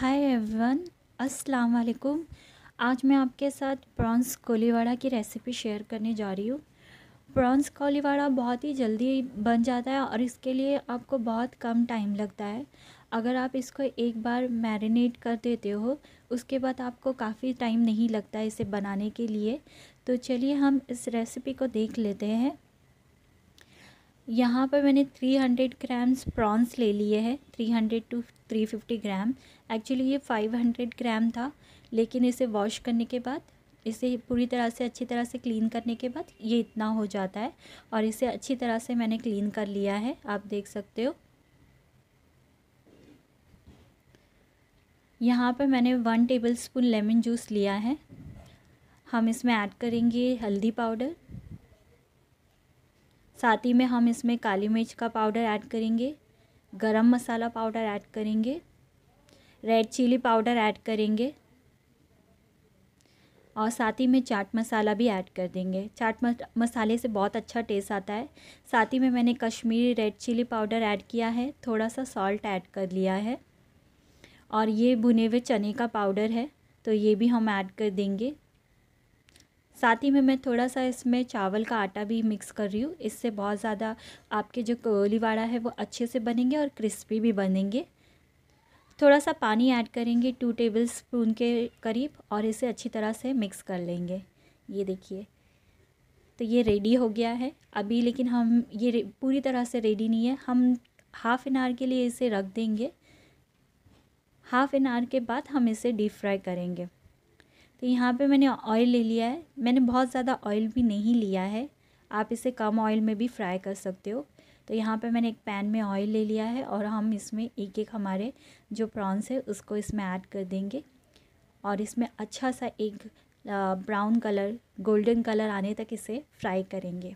hi everyone अस्सलाम वालेकुम आज मैं आपके साथ प्रॉन्स कोलीवाड़ा की रेसिपी शेयर करने जा रही हूँ प्रॉन्स कोलीवाड़ा बहुत ही जल्दी बन जाता है और इसके लिए आपको बहुत कम टाइम लगता है अगर आप इसको एक बार मैरिनेट कर देते हो उसके बाद आपको काफ़ी टाइम नहीं लगता इसे बनाने के लिए तो चलिए हम इस रेसिपी को देख लेते हैं यहाँ पर मैंने 300 ग्राम्स प्रॉन्स ले लिए हैं 300 to three fifty gram actually ये 500 ग्राम था लेकिन इसे वॉश करने के बाद इसे पूरी तरह से अच्छी तरह से क्लीन करने के बाद ये इतना हो जाता है और इसे अच्छी तरह से मैंने क्लीन कर लिया है आप देख सकते हो यहाँ पर मैंने one tablespoon lemon juice लिया है हम इसमें ऐड करेंगे हल्दी पाउडर साथ ही में हम इसमें काली मिर्च का पाउडर ऐड करेंगे गरम मसाला पाउडर ऐड करेंगे रेड चिली पाउडर ऐड करेंगे और साथ ही में चाट मसाला भी ऐड कर देंगे चाट मसाले से बहुत अच्छा टेस्ट आता है साथ ही में मैंने Kashmiri red chilli powder add किया है थोड़ा सा सॉल्ट ऐड कर लिया है और ये भुने हुए चने का पाउडर है तो ये भी हम ऐड कर देंगे साथ ही में मैं थोड़ा सा इसमें चावल का आटा भी मिक्स कर रही हूँ इससे बहुत ज़्यादा आपके जो कोलीवाड़ा है वो अच्छे से बनेंगे और क्रिस्पी भी बनेंगे थोड़ा सा पानी ऐड करेंगे टू टेबल स्पून के करीब और इसे अच्छी तरह से मिक्स कर लेंगे ये देखिए तो ये रेडी हो गया है अभी लेकिन हम ये पूरी तरह से रेडी नहीं है हम हाफ़ एन आवर के लिए इसे रख देंगे हाफ़ एन आवर के बाद हम इसे डीप फ्राई करेंगे तो यहाँ पे मैंने ऑयल ले लिया है मैंने बहुत ज़्यादा ऑयल भी नहीं लिया है आप इसे कम ऑयल में भी फ्राई कर सकते हो तो यहाँ पे मैंने एक पैन में ऑयल ले लिया है और हम इसमें एक एक हमारे जो प्रॉन्स है उसको इसमें ऐड कर देंगे और इसमें अच्छा सा एक ब्राउन कलर गोल्डन कलर आने तक इसे फ्राई करेंगे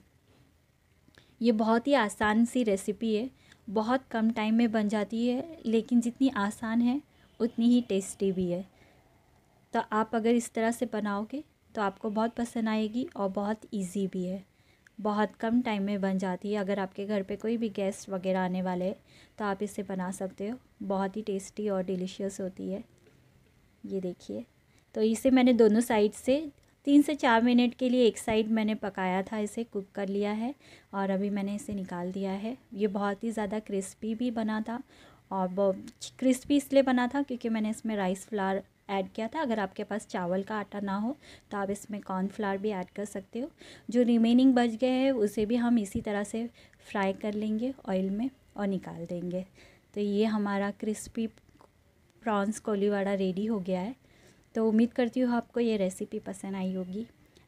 ये बहुत ही आसान सी रेसिपी है बहुत कम टाइम में बन जाती है लेकिन जितनी आसान है उतनी ही टेस्टी भी है तो आप अगर इस तरह से बनाओगे तो आपको बहुत पसंद आएगी और बहुत इजी भी है बहुत कम टाइम में बन जाती है अगर आपके घर पे कोई भी गेस्ट वगैरह आने वाले हैं तो आप इसे बना सकते हो बहुत ही टेस्टी और डिलीशियस होती है ये देखिए तो इसे मैंने दोनों साइड से तीन से चार मिनट के लिए एक साइड मैंने पकाया था इसे कुक कर लिया है और अभी मैंने इसे निकाल दिया है ये बहुत ही ज़्यादा क्रिस्पी भी बना था और क्रिस्पी इसलिए बना था क्योंकि मैंने इसमें राइस फ्लावर ऐड किया था अगर आपके पास चावल का आटा ना हो तो आप इसमें कॉर्नफ्लावर भी ऐड कर सकते हो जो रिमेनिंग बच गए हैं उसे भी हम इसी तरह से फ्राई कर लेंगे ऑयल में और निकाल देंगे तो ये हमारा क्रिस्पी प्रॉन्स कोलीवाड़ा रेडी हो गया है तो उम्मीद करती हूँ आपको ये रेसिपी पसंद आई होगी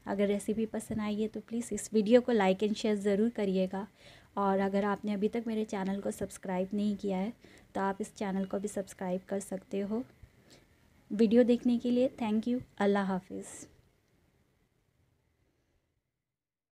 अगर रेसिपी पसंद आई है तो प्लीज़ इस वीडियो को लाइक एंड शेयर ज़रूर करिएगा और अगर आपने अभी तक मेरे चैनल को सब्सक्राइब नहीं किया है तो आप इस चैनल को भी सब्सक्राइब कर सकते हो वीडियो देखने के लिए थैंक यू अल्लाह हाफिज़